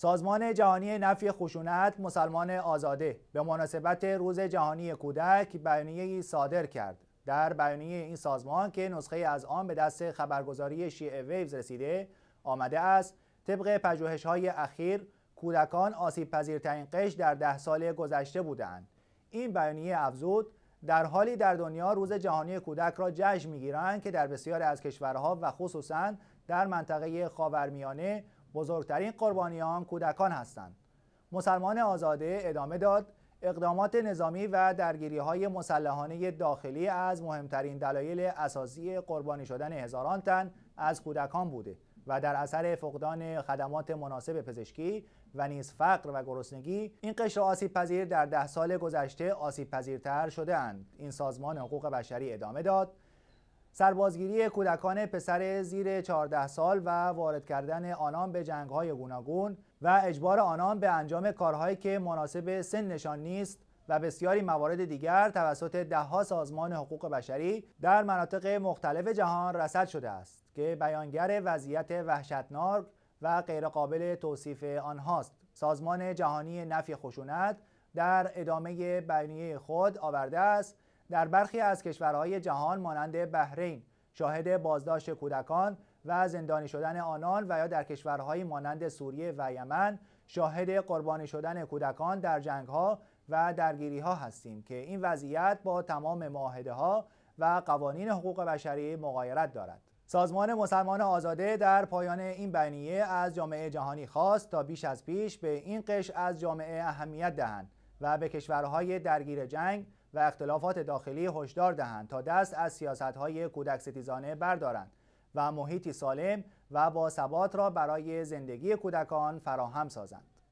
سازمان جهانی نفی خشونت مسلمان آزاده به مناسبت روز جهانی کودک بیانیه صادر کرد در بیانیه این سازمان که نسخه از آن به دست خبرگزاری شیعه ویوز رسیده آمده است طبق های اخیر کودکان آسیب پذیرترین قش در ده سال گذشته بودند این بیانیه افزود در حالی در دنیا روز جهانی کودک را جشن میگیرند که در بسیاری از کشورها و خصوصا در منطقه خاورمیانه بزرگترین قربانیان کودکان هستند مسلمان آزاده ادامه داد اقدامات نظامی و درگیری های مسلحانه داخلی از مهمترین دلایل اساسی قربانی شدن هزاران تن از کودکان بوده و در اثر فقدان خدمات مناسب پزشکی و نیز فقر و گرسنگی این قشر آسیب پذیر در ده سال گذشته آسیب پذیرتر شده اند. این سازمان حقوق بشری ادامه داد سربازگیری کودکان پسر زیر 14 سال و وارد کردن آنان به های گوناگون و اجبار آنان به انجام کارهایی که مناسب سن نشان نیست و بسیاری موارد دیگر توسط دهها سازمان حقوق بشری در مناطق مختلف جهان رسد شده است که بیانگر وضعیت وحشتناک و غیرقابل توصیف آنهاست سازمان جهانی نفی خشونت در ادامه بیانیه خود آورده است در برخی از کشورهای جهان مانند بحرین شاهد بازداشت کودکان و زندانی شدن آنان و یا در کشورهایی مانند سوریه و یمن شاهد قربانی شدن کودکان در جنگها و درگیری ها هستیم که این وضعیت با تمام معاهده ها و قوانین حقوق بشری مغایرت دارد سازمان مسلمان آزاده در پایان این بیانیه از جامعه جهانی خواست تا بیش از پیش به این قش از جامعه اهمیت دهند و به کشورهای درگیر جنگ و اختلافات داخلی هشدار دهند تا دست از های کودک ستیزانه بردارند و محیطی سالم و با ثبات را برای زندگی کودکان فراهم سازند.